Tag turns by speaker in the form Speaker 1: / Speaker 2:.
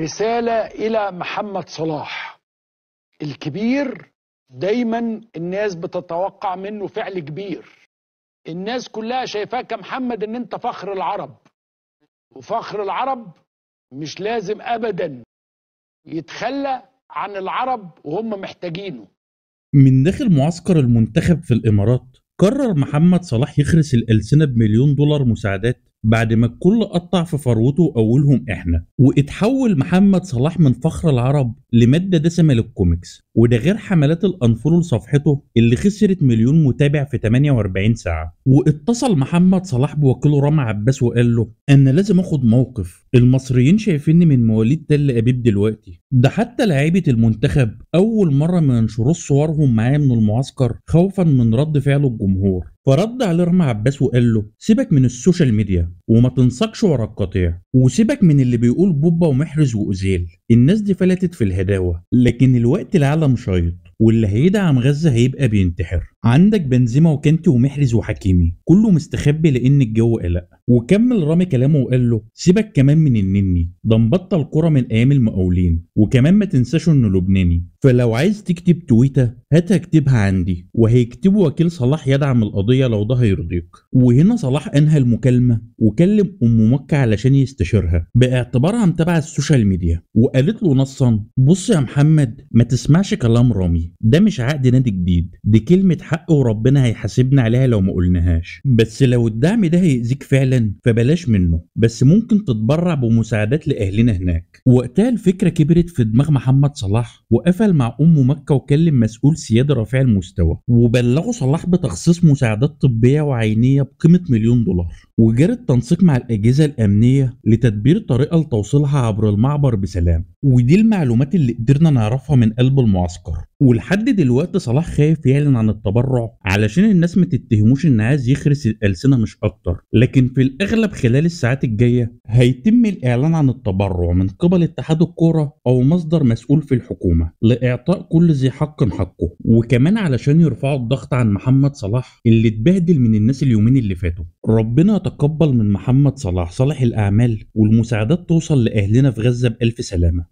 Speaker 1: رسالة إلى محمد صلاح الكبير دايما الناس بتتوقع منه فعل كبير الناس كلها شايفاك كمحمد ان انت فخر العرب وفخر العرب مش لازم ابدا يتخلى عن العرب وهم محتاجينه
Speaker 2: من داخل معسكر المنتخب في الامارات قرر محمد صلاح يخرس الالسنه بمليون دولار مساعدات بعد ما الكل قطع في فروته اولهم احنا واتحول محمد صلاح من فخر العرب لماده دسمه للكوميكس وده غير حملات الانفولو لصفحته اللي خسرت مليون متابع في 48 ساعه واتصل محمد صلاح بوكيله رامع عباس وقال له انا لازم اخد موقف المصريين شايفيني من مواليد تل ابيب دلوقتي ده حتى لعيبه المنتخب اول مره ما ينشروا صورهم معايا من المعسكر خوفا من رد فعل الجمهور فرد عليه رمى عباس وقال له سيبك من السوشيال ميديا وما تنسقش ورا القطيع وسيبك من اللي بيقول بوبا ومحرز واوزيل الناس دي فلتت في الهداوه لكن الوقت العالم شايط واللي هيدعم غزه هيبقى بينتحر عندك بنزيما وكنتي ومحرز وحكيمي كله مستخبي لان الجو قلق وكمل رامي كلامه وقال له سيبك كمان من النني ده مبطل كرة من ايام المقاولين وكمان ما تنساش انه لبناني فلو عايز تكتب تويتة هات اكتبها عندي وهيكتبه وكيل صلاح يدعم القضية لو ده هيرضيك وهنا صلاح انهى المكالمة وكلم ام مكة علشان يستشيرها باعتبارها متابعة السوشيال ميديا وقالت له نصا بص يا محمد ما تسمعش كلام رامي ده مش عقد نادي جديد دي كلمة حق وربنا هيحاسبنا عليها لو ما قلناهاش بس لو الدعم ده هيأذيك فعلا فبلاش منه بس ممكن تتبرع بمساعدات لأهلنا هناك وقتها الفكرة كبرت في دماغ محمد صلاح وقفل مع أم مكة وكلم مسؤول سيادة رفيع المستوى وبلغوا صلاح بتخصيص مساعدات طبية وعينية بقيمة مليون دولار وجرى التنسيق مع الأجهزة الأمنية لتدبير طريقة لتوصيلها عبر المعبر بسلام ودي المعلومات اللي قدرنا نعرفها من قلب المعسكر ولحد دلوقتي صلاح خايف يعلن عن التبرع علشان الناس ما تتهموش ان عايز يخرس الالسنه مش اكتر لكن في الاغلب خلال الساعات الجايه هيتم الاعلان عن التبرع من قبل اتحاد الكوره او مصدر مسؤول في الحكومه لاعطاء كل ذي حق حقه وكمان علشان يرفعوا الضغط عن محمد صلاح اللي اتبهدل من الناس اليومين اللي فاتوا ربنا يتقبل من محمد صلاح صالح الاعمال والمساعدات توصل لاهلنا في غزه بالف سلامه